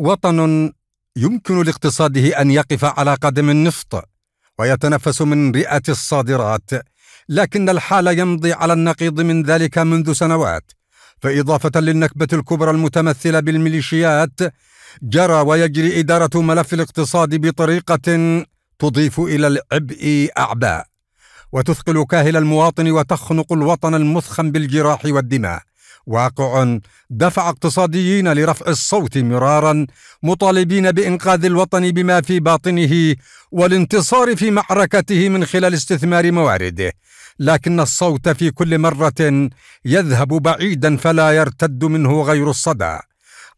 وطن يمكن لاقتصاده ان يقف على قدم النفط ويتنفس من رئه الصادرات لكن الحال يمضي على النقيض من ذلك منذ سنوات فاضافه للنكبه الكبرى المتمثله بالميليشيات جرى ويجري اداره ملف الاقتصاد بطريقه تضيف الى العبء اعباء وتثقل كاهل المواطن وتخنق الوطن المثخن بالجراح والدماء واقع دفع اقتصاديين لرفع الصوت مرارا مطالبين بانقاذ الوطن بما في باطنه والانتصار في معركته من خلال استثمار موارده لكن الصوت في كل مره يذهب بعيدا فلا يرتد منه غير الصدى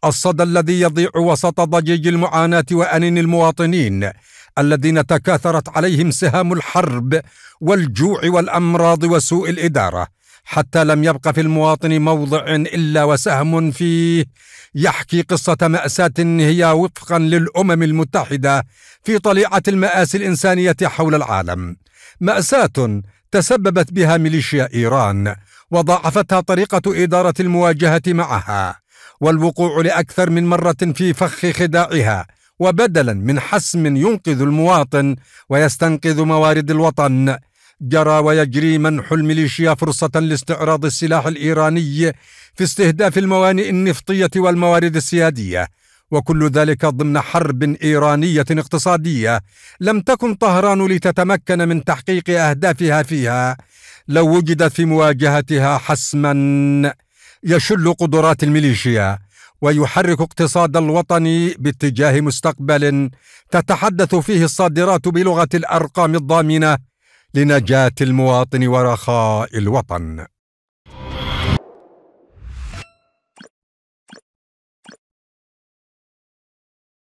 الصدى الذي يضيع وسط ضجيج المعاناه وانين المواطنين الذين تكاثرت عليهم سهام الحرب والجوع والامراض وسوء الاداره حتى لم يبق في المواطن موضع الا وسهم فيه يحكي قصه ماساه هي وفقا للامم المتحده في طليعه الماسي الانسانيه حول العالم ماساه تسببت بها ميليشيا ايران وضاعفتها طريقه اداره المواجهه معها والوقوع لاكثر من مره في فخ خداعها وبدلا من حسم ينقذ المواطن ويستنقذ موارد الوطن جرى ويجري منح الميليشيا فرصة لاستعراض السلاح الإيراني في استهداف الموانئ النفطية والموارد السيادية، وكل ذلك ضمن حرب إيرانية اقتصادية لم تكن طهران لتتمكن من تحقيق أهدافها فيها لو وجدت في مواجهتها حسما يشل قدرات الميليشيا ويحرك اقتصاد الوطن باتجاه مستقبل تتحدث فيه الصادرات بلغة الأرقام الضامنة لنجاه المواطن ورخاء الوطن